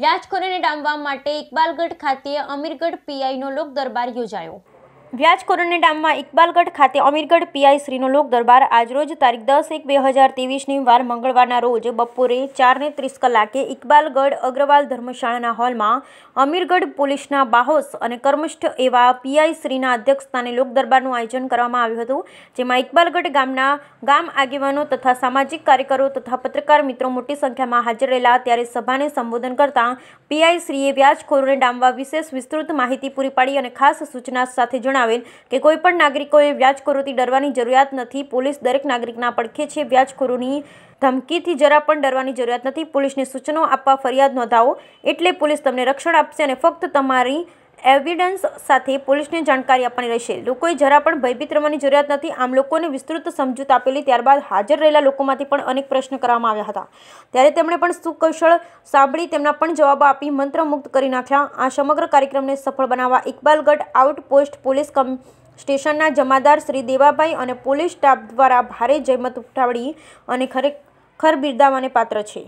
વ્યાજખોરીને ડામવા માટે ઇકબાલગઢ ખાતે અમીરગઢ પીઆઈનો લોક દરબાર યોજાયો વ્યાજ વ્યાજખોરોને ડામમાં ઇકબાલગઢ ખાતે અમીરગઢ પીઆઈ શ્રીનો લોક દરબાર આજરોજ તારીખ દસ એક બે હજાર ત્રેવીસની વાર મંગળવારના રોજ બપોરે ચારને ત્રીસ કલાકે ઇકબાલગઢ અગ્રવાલ ધર્મશાળાના હોલમાં અમીરગઢ પોલીસના બાહોસ અને કર્મષ્ઠ એવા પીઆઈ શ્રીના અધ્યક્ષસ્થાને લોક દરબારનું આયોજન કરવામાં આવ્યું હતું જેમાં ઇકબાલગઢ ગામના ગામ આગેવાનો તથા સામાજિક કાર્યકરો તથા પત્રકાર મિત્રો મોટી સંખ્યામાં હાજર રહેલા ત્યારે સભાને સંબોધન કરતા પીઆઈ શ્રીએ વ્યાજ વ્યાજખોરોને ડામવા વિશેષ વિસ્તૃત માહિતી પૂરી પાડી અને ખાસ સૂચના સાથે જણાવ્યું જણાવેલ કે કોઈપણ નાગરિકોએ વ્યાજખોરોથી ડરવાની જરૂરિયાત નથી પોલીસ દરેક નાગરિકના પડખે છે વ્યાજખોરોની ધમકીથી જરા પણ ડરવાની જરૂરિયાત નથી પોલીસને સૂચનો આપવા ફરિયાદ નોંધાવો એટલે પોલીસ તમને રક્ષણ આપશે અને ફક્ત તમારી એવિડન્સ સાથે પોલીસને જાણકારી આપવાની રહેશે લોકોએ જરા પણ ભયભીત રમવાની જરૂરિયાત નથી આમ લોકોને વિસ્તૃત સમજૂત આપેલી ત્યારબાદ હાજર રહેલા લોકોમાંથી પણ અનેક પ્રશ્ન કરવામાં આવ્યા હતા ત્યારે તેમણે પણ સુકૌશળ સાંભળી તેમના પણ જવાબો આપી મંત્રમુગ્ધ કરી નાખ્યા આ સમગ્ર કાર્યક્રમને સફળ બનાવવા ઇકબાલગઢ આઉટપોસ્ટ પોલીસ કમ સ્ટેશનના જમાદાર શ્રી દેવાભાઈ અને પોલીસ સ્ટાફ દ્વારા ભારે જહેમત ઉઠાવડી અને ખરેખર બિરદાવાને પાત્ર છે